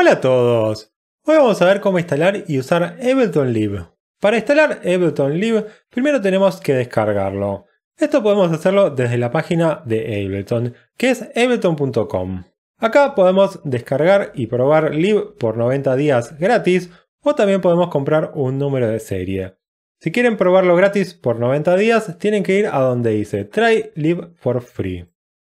Hola a todos. Hoy vamos a ver cómo instalar y usar Ableton Live. Para instalar Ableton Live, primero tenemos que descargarlo. Esto podemos hacerlo desde la página de Ableton, que es ableton.com. Acá podemos descargar y probar Live por 90 días gratis o también podemos comprar un número de serie. Si quieren probarlo gratis por 90 días, tienen que ir a donde dice Try Live for Free.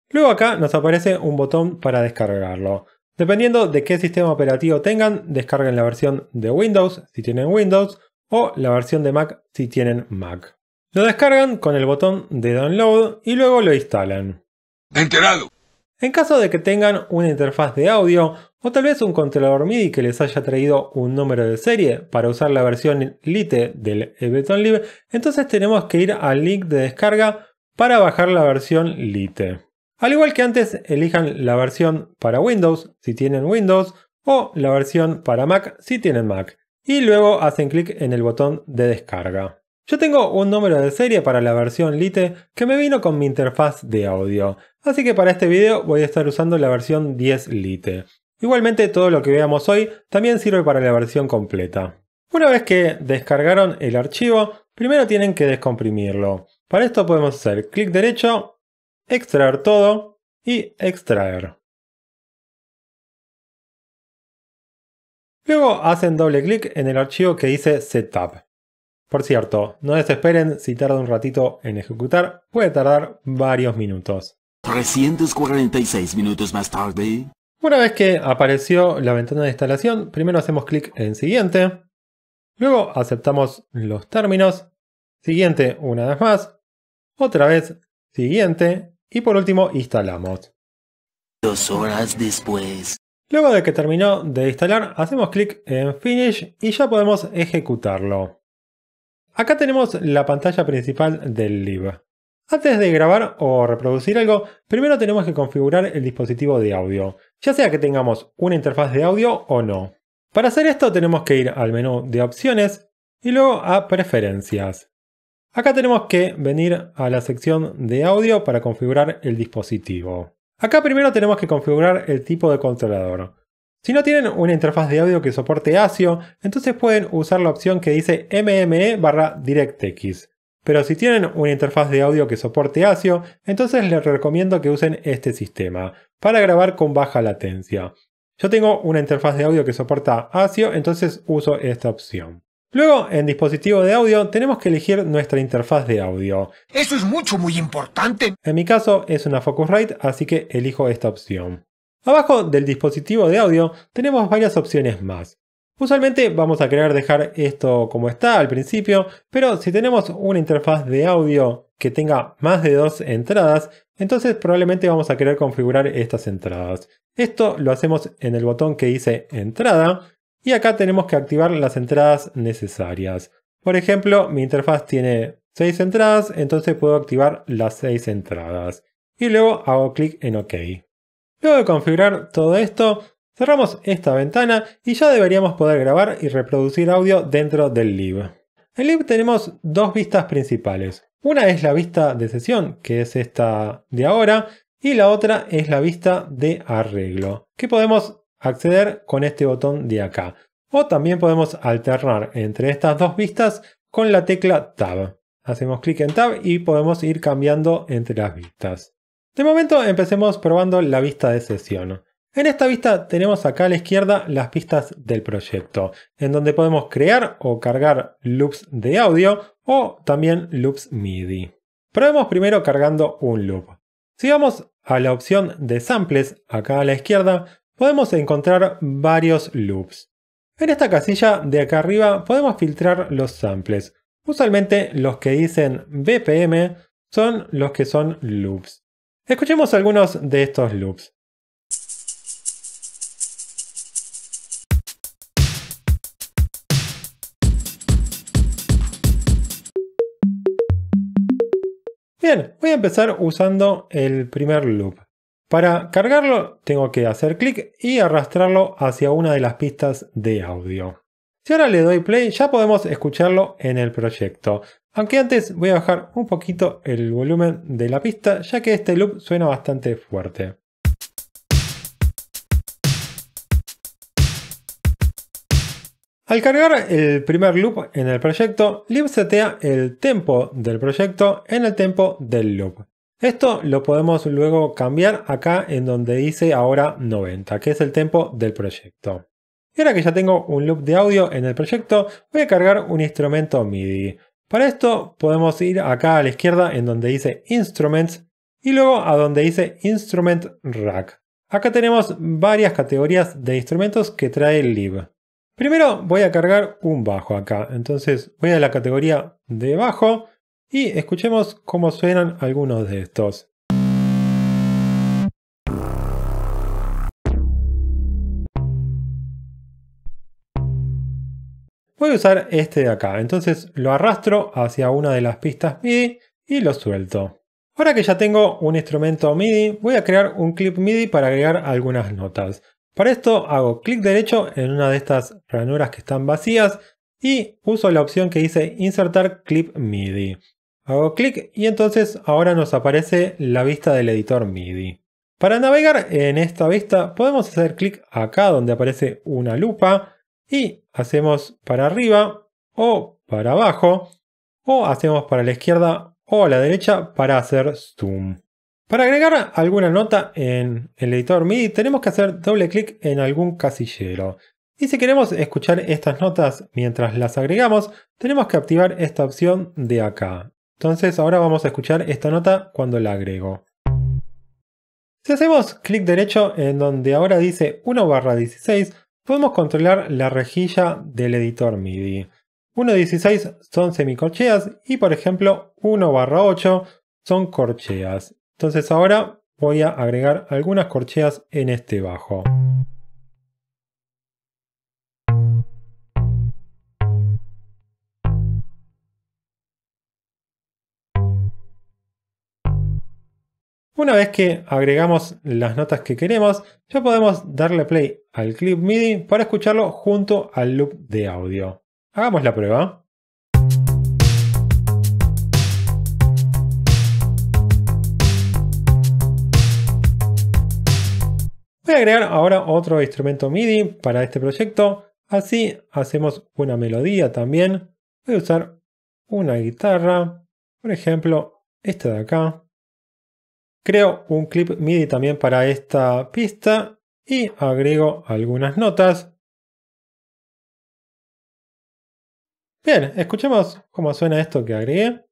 Luego acá nos aparece un botón para descargarlo. Dependiendo de qué sistema operativo tengan, descarguen la versión de Windows si tienen Windows o la versión de Mac si tienen Mac. Lo descargan con el botón de download y luego lo instalan. En caso de que tengan una interfaz de audio o tal vez un controlador MIDI que les haya traído un número de serie para usar la versión Lite del Ableton Live, entonces tenemos que ir al link de descarga para bajar la versión Lite. Al igual que antes, elijan la versión para Windows si tienen Windows o la versión para Mac si tienen Mac. Y luego hacen clic en el botón de descarga. Yo tengo un número de serie para la versión Lite que me vino con mi interfaz de audio, así que para este video voy a estar usando la versión 10 Lite. Igualmente todo lo que veamos hoy también sirve para la versión completa. Una vez que descargaron el archivo, primero tienen que descomprimirlo. Para esto podemos hacer clic derecho extraer todo y extraer. Luego hacen doble clic en el archivo que dice setup. Por cierto, no desesperen si tarda un ratito en ejecutar, puede tardar varios minutos. 346 minutos más tarde. Una vez que apareció la ventana de instalación, primero hacemos clic en siguiente, luego aceptamos los términos, siguiente una vez más, otra vez siguiente y por último, instalamos. Dos horas después. Luego de que terminó de instalar, hacemos clic en Finish y ya podemos ejecutarlo. Acá tenemos la pantalla principal del lib. Antes de grabar o reproducir algo, primero tenemos que configurar el dispositivo de audio, ya sea que tengamos una interfaz de audio o no. Para hacer esto tenemos que ir al menú de opciones y luego a preferencias. Acá tenemos que venir a la sección de audio para configurar el dispositivo. Acá primero tenemos que configurar el tipo de controlador. Si no tienen una interfaz de audio que soporte ASIO, entonces pueden usar la opción que dice MME barra DirectX. Pero si tienen una interfaz de audio que soporte ASIO, entonces les recomiendo que usen este sistema para grabar con baja latencia. Yo tengo una interfaz de audio que soporta ASIO, entonces uso esta opción. Luego, en dispositivo de audio, tenemos que elegir nuestra interfaz de audio. Eso es mucho, muy importante. En mi caso es una Focusrite, así que elijo esta opción. Abajo del dispositivo de audio tenemos varias opciones más. Usualmente vamos a querer dejar esto como está al principio, pero si tenemos una interfaz de audio que tenga más de dos entradas, entonces probablemente vamos a querer configurar estas entradas. Esto lo hacemos en el botón que dice entrada y acá tenemos que activar las entradas necesarias. Por ejemplo, mi interfaz tiene 6 entradas, entonces puedo activar las 6 entradas. Y luego hago clic en OK. Luego de configurar todo esto, cerramos esta ventana y ya deberíamos poder grabar y reproducir audio dentro del lib. En lib tenemos dos vistas principales. Una es la vista de sesión, que es esta de ahora, y la otra es la vista de arreglo, que podemos acceder con este botón de acá. O también podemos alternar entre estas dos vistas con la tecla Tab. Hacemos clic en Tab y podemos ir cambiando entre las vistas. De momento empecemos probando la vista de sesión. En esta vista tenemos acá a la izquierda las pistas del proyecto, en donde podemos crear o cargar loops de audio o también loops MIDI. Probemos primero cargando un loop. Si vamos a la opción de samples acá a la izquierda, podemos encontrar varios loops. En esta casilla de acá arriba podemos filtrar los samples. Usualmente los que dicen BPM son los que son loops. Escuchemos algunos de estos loops. Bien, voy a empezar usando el primer loop. Para cargarlo tengo que hacer clic y arrastrarlo hacia una de las pistas de audio. Si ahora le doy play ya podemos escucharlo en el proyecto, aunque antes voy a bajar un poquito el volumen de la pista ya que este loop suena bastante fuerte. Al cargar el primer loop en el proyecto, setea el tempo del proyecto en el tempo del loop. Esto lo podemos luego cambiar acá en donde dice ahora 90, que es el tempo del proyecto. Y ahora que ya tengo un loop de audio en el proyecto, voy a cargar un instrumento MIDI. Para esto podemos ir acá a la izquierda en donde dice Instruments y luego a donde dice Instrument Rack. Acá tenemos varias categorías de instrumentos que trae el Lib. Primero voy a cargar un bajo acá, entonces voy a la categoría de bajo y escuchemos cómo suenan algunos de estos. Voy a usar este de acá, entonces lo arrastro hacia una de las pistas MIDI y lo suelto. Ahora que ya tengo un instrumento MIDI, voy a crear un clip MIDI para agregar algunas notas. Para esto hago clic derecho en una de estas ranuras que están vacías y uso la opción que dice insertar clip MIDI. Hago clic y entonces ahora nos aparece la vista del editor MIDI. Para navegar en esta vista podemos hacer clic acá donde aparece una lupa y hacemos para arriba o para abajo o hacemos para la izquierda o a la derecha para hacer zoom. Para agregar alguna nota en el editor MIDI tenemos que hacer doble clic en algún casillero. Y si queremos escuchar estas notas mientras las agregamos, tenemos que activar esta opción de acá. Entonces ahora vamos a escuchar esta nota cuando la agrego. Si hacemos clic derecho en donde ahora dice 1 barra 16, podemos controlar la rejilla del editor MIDI. 16 son semicorcheas y por ejemplo 1 barra 8 son corcheas. Entonces ahora voy a agregar algunas corcheas en este bajo. Una vez que agregamos las notas que queremos, ya podemos darle play al clip MIDI para escucharlo junto al loop de audio. Hagamos la prueba. Voy a agregar ahora otro instrumento MIDI para este proyecto, así hacemos una melodía también. Voy a usar una guitarra, por ejemplo, esta de acá. Creo un clip MIDI también para esta pista y agrego algunas notas. Bien, escuchemos cómo suena esto que agregué.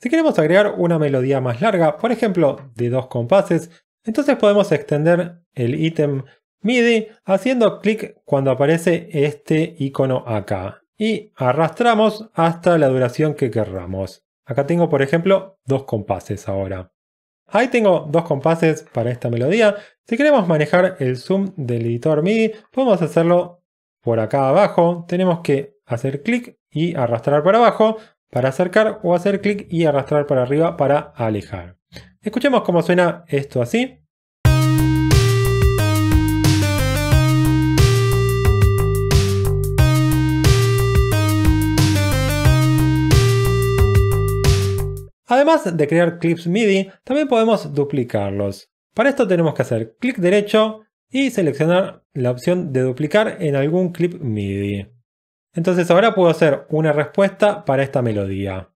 Si queremos agregar una melodía más larga, por ejemplo de dos compases, entonces podemos extender el ítem MIDI haciendo clic cuando aparece este icono acá y arrastramos hasta la duración que querramos. Acá tengo, por ejemplo, dos compases ahora. Ahí tengo dos compases para esta melodía. Si queremos manejar el zoom del editor MIDI, podemos hacerlo por acá abajo. Tenemos que hacer clic y arrastrar para abajo para acercar o hacer clic y arrastrar para arriba para alejar. Escuchemos cómo suena esto así. Además de crear clips MIDI, también podemos duplicarlos. Para esto tenemos que hacer clic derecho y seleccionar la opción de duplicar en algún clip MIDI. Entonces ahora puedo hacer una respuesta para esta melodía.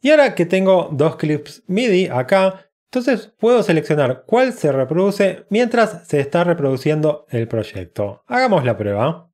Y ahora que tengo dos clips MIDI acá, entonces puedo seleccionar cuál se reproduce mientras se está reproduciendo el proyecto. Hagamos la prueba.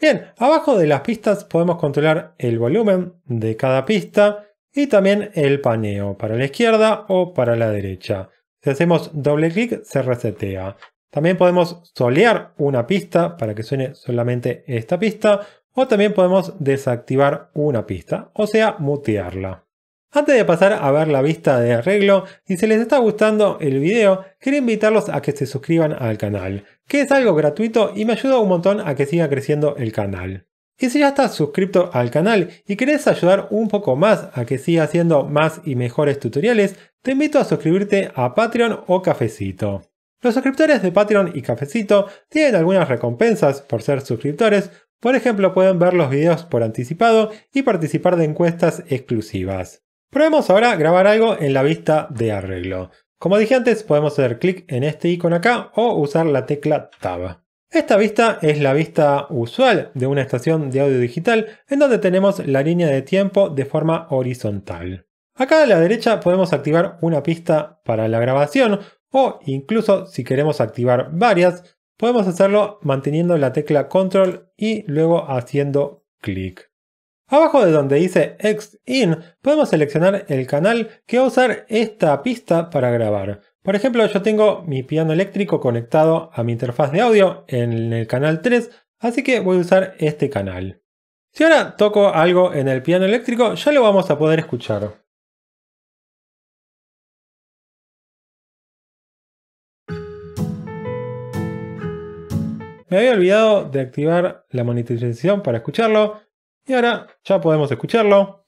Bien, abajo de las pistas podemos controlar el volumen de cada pista y también el paneo para la izquierda o para la derecha. Si hacemos doble clic se resetea. También podemos solear una pista para que suene solamente esta pista o también podemos desactivar una pista, o sea, mutearla. Antes de pasar a ver la vista de arreglo, y si les está gustando el video, quería invitarlos a que se suscriban al canal, que es algo gratuito y me ayuda un montón a que siga creciendo el canal. Y si ya estás suscrito al canal y querés ayudar un poco más a que siga haciendo más y mejores tutoriales, te invito a suscribirte a Patreon o Cafecito. Los suscriptores de Patreon y Cafecito tienen algunas recompensas por ser suscriptores, por ejemplo pueden ver los videos por anticipado y participar de encuestas exclusivas. Probemos ahora grabar algo en la vista de arreglo. Como dije antes, podemos hacer clic en este icono acá o usar la tecla Tab. Esta vista es la vista usual de una estación de audio digital en donde tenemos la línea de tiempo de forma horizontal. Acá a la derecha podemos activar una pista para la grabación o incluso si queremos activar varias, podemos hacerlo manteniendo la tecla control y luego haciendo clic. Abajo de donde dice X-In podemos seleccionar el canal que va a usar esta pista para grabar. Por ejemplo, yo tengo mi piano eléctrico conectado a mi interfaz de audio en el canal 3, así que voy a usar este canal. Si ahora toco algo en el piano eléctrico, ya lo vamos a poder escuchar. Me había olvidado de activar la monetización para escucharlo, y ahora ya podemos escucharlo.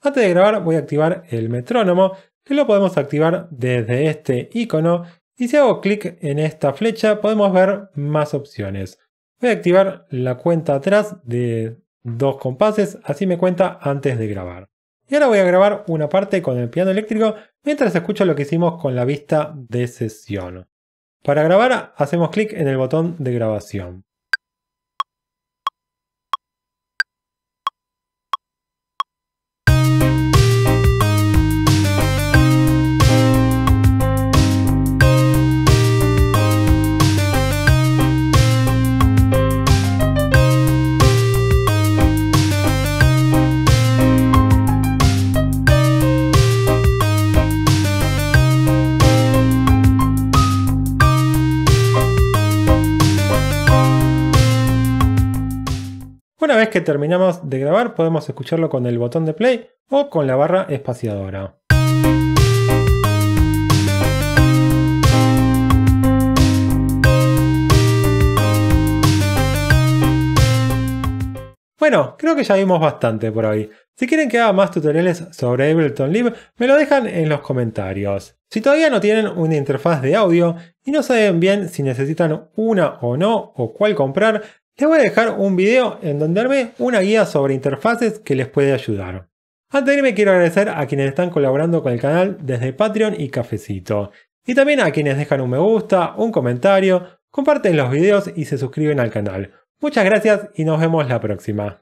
Antes de grabar voy a activar el metrónomo, que lo podemos activar desde este icono. Y si hago clic en esta flecha podemos ver más opciones. Voy a activar la cuenta atrás de dos compases, así me cuenta antes de grabar. Y ahora voy a grabar una parte con el piano eléctrico mientras escucho lo que hicimos con la vista de sesión. Para grabar hacemos clic en el botón de grabación. Una vez que terminamos de grabar podemos escucharlo con el botón de play o con la barra espaciadora. Bueno, creo que ya vimos bastante por hoy. Si quieren que haga más tutoriales sobre Ableton Live, me lo dejan en los comentarios. Si todavía no tienen una interfaz de audio y no saben bien si necesitan una o no o cuál comprar, les voy a dejar un video en donde armé una guía sobre interfaces que les puede ayudar. Antes de irme quiero agradecer a quienes están colaborando con el canal desde Patreon y Cafecito. Y también a quienes dejan un me gusta, un comentario, comparten los videos y se suscriben al canal. Muchas gracias y nos vemos la próxima.